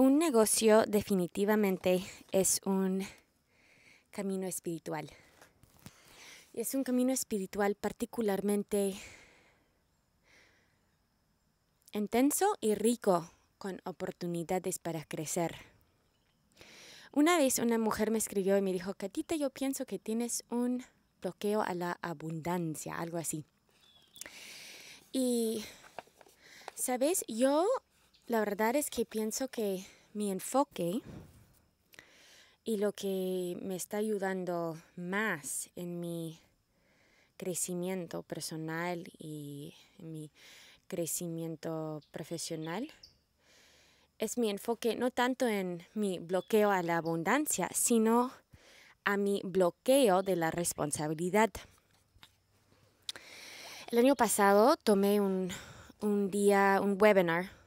Un negocio definitivamente es un camino espiritual. Y es un camino espiritual particularmente intenso y rico con oportunidades para crecer. Una vez una mujer me escribió y me dijo, Catita, yo pienso que tienes un bloqueo a la abundancia, algo así. Y, ¿sabes? Yo la verdad es que pienso que mi enfoque y lo que me está ayudando más en mi crecimiento personal y en mi crecimiento profesional es mi enfoque no tanto en mi bloqueo a la abundancia, sino a mi bloqueo de la responsabilidad. El año pasado tomé un, un día, un webinar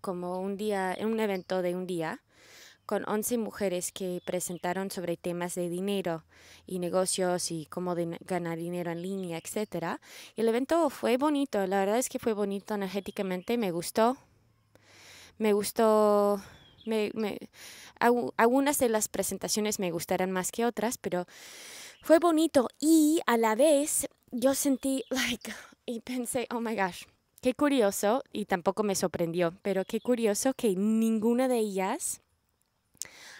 como un día, un evento de un día con 11 mujeres que presentaron sobre temas de dinero y negocios y cómo ganar dinero en línea, etc. el evento fue bonito, la verdad es que fue bonito energéticamente, me gustó. Me gustó, algunas de las presentaciones me gustaron más que otras, pero fue bonito y a la vez yo sentí, like, y pensé, oh my gosh, Qué curioso, y tampoco me sorprendió, pero qué curioso que ninguna de ellas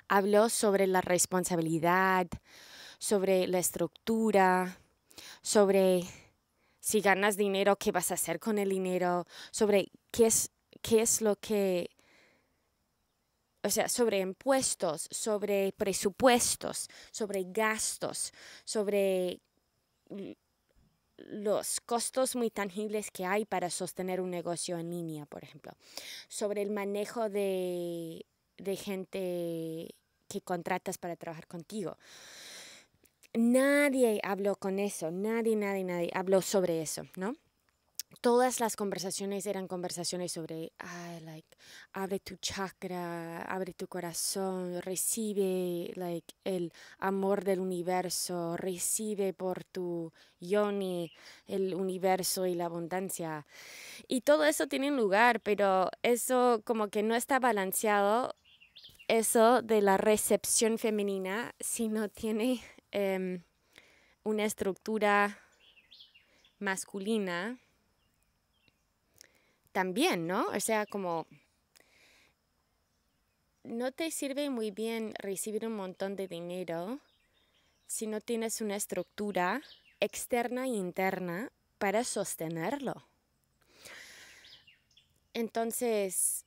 habló sobre la responsabilidad, sobre la estructura, sobre si ganas dinero, qué vas a hacer con el dinero, sobre qué es, qué es lo que, o sea, sobre impuestos, sobre presupuestos, sobre gastos, sobre los costos muy tangibles que hay para sostener un negocio en línea, por ejemplo, sobre el manejo de, gente que contratas para trabajar contigo. Nadie habló con eso, nadie, nadie, nadie habló sobre eso, ¿no? todas las conversaciones eran conversaciones sobre, ah, like, abre tu chakra, abre tu corazón, recibe, like, el amor del universo, recibe por tu yoni el universo y la abundancia. Y todo eso tiene lugar, pero eso como que no está balanceado, eso de la recepción femenina, sino tiene em, una estructura masculina también, ¿no? O sea, como no te sirve muy bien recibir un montón de dinero si no tienes una estructura externa e interna para sostenerlo. Entonces,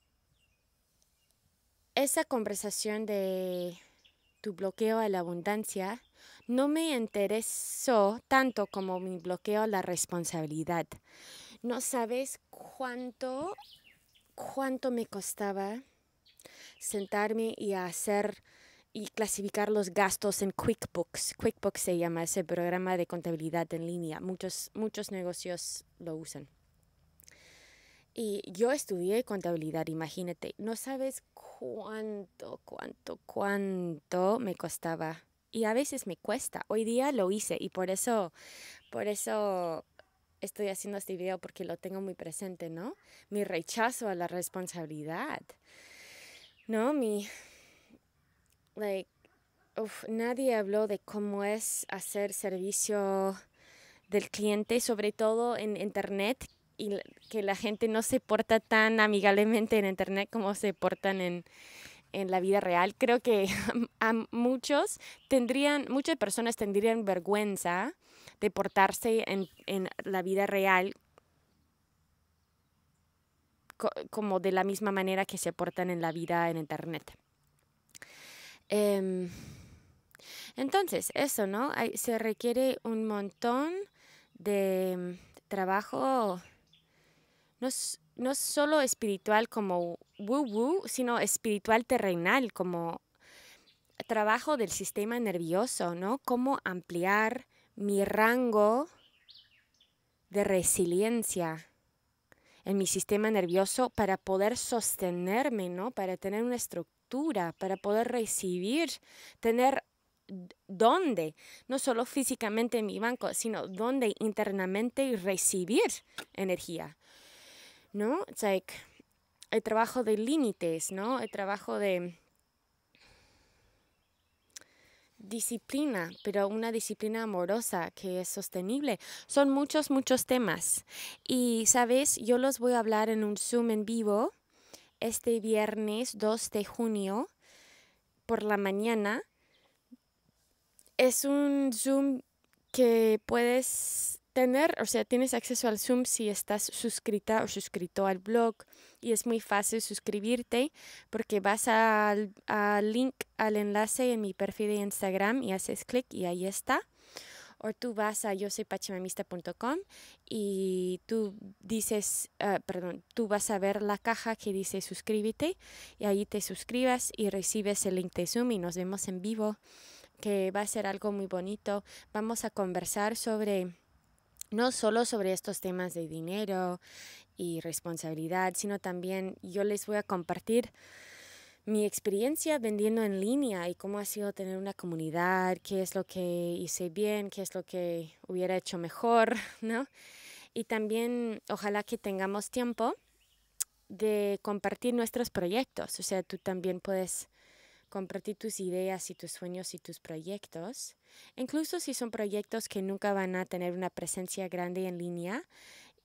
esa conversación de tu bloqueo a la abundancia no me interesó tanto como mi bloqueo a la responsabilidad. No sabes cuánto, cuánto me costaba sentarme y hacer y clasificar los gastos en QuickBooks. QuickBooks se llama ese programa de contabilidad en línea. Muchos, muchos negocios lo usan. Y yo estudié contabilidad, imagínate. No sabes cuánto, cuánto, cuánto me costaba. Y a veces me cuesta. Hoy día lo hice y por eso, por eso estoy haciendo este video porque lo tengo muy presente, ¿no? Mi rechazo a la responsabilidad, ¿no? Mi, like, nadie habló de cómo es hacer servicio del cliente, sobre todo en Internet, y que la gente no se porta tan amigablemente en Internet como se portan en, en la vida real. Creo que a muchos tendrían, muchas personas tendrían vergüenza de portarse en, la vida real como de la misma manera que se portan en la vida en Internet. Em, entonces, eso, ¿no? se requiere un montón de trabajo, no, no solo espiritual como woo-woo, sino espiritual terrenal, como trabajo del sistema nervioso, ¿no? Cómo ampliar mi rango de resiliencia en mi sistema nervioso para poder sostenerme, ¿no? Para tener una estructura, para poder recibir, tener dónde, no solo físicamente en mi banco, sino dónde internamente recibir energía, ¿no? like el trabajo de límites, ¿no? El trabajo de disciplina, pero una disciplina amorosa que es sostenible. Son muchos, muchos temas. Y, ¿sabes? Yo los voy a hablar en un Zoom en vivo este viernes 2 de junio por la mañana. Es un Zoom que puedes tener, o sea, tienes acceso al Zoom si estás suscrita o suscrito al blog y es muy fácil suscribirte porque vas al, link, al enlace en mi perfil de Instagram y haces clic y ahí está. O tú vas a yo soy y tú dices, ah, perdón, tú vas a ver la caja que dice suscríbete y ahí te suscribas y recibes el link de Zoom y nos vemos en vivo, que va a ser algo muy bonito. Vamos a conversar sobre no solo sobre estos temas de dinero y responsabilidad, sino también yo les voy a compartir mi experiencia vendiendo en línea y cómo ha sido tener una comunidad, qué es lo que hice bien, qué es lo que hubiera hecho mejor, ¿no? Y también ojalá que tengamos tiempo de compartir nuestros proyectos, o sea, tú también puedes compartir tus ideas y tus sueños y tus proyectos, incluso si son proyectos que nunca van a tener una presencia grande en línea,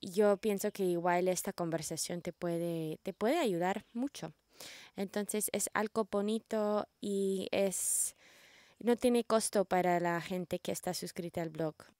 yo pienso que igual esta conversación te puede, te puede ayudar mucho. Entonces es algo bonito y es no tiene costo para la gente que está suscrita al blog.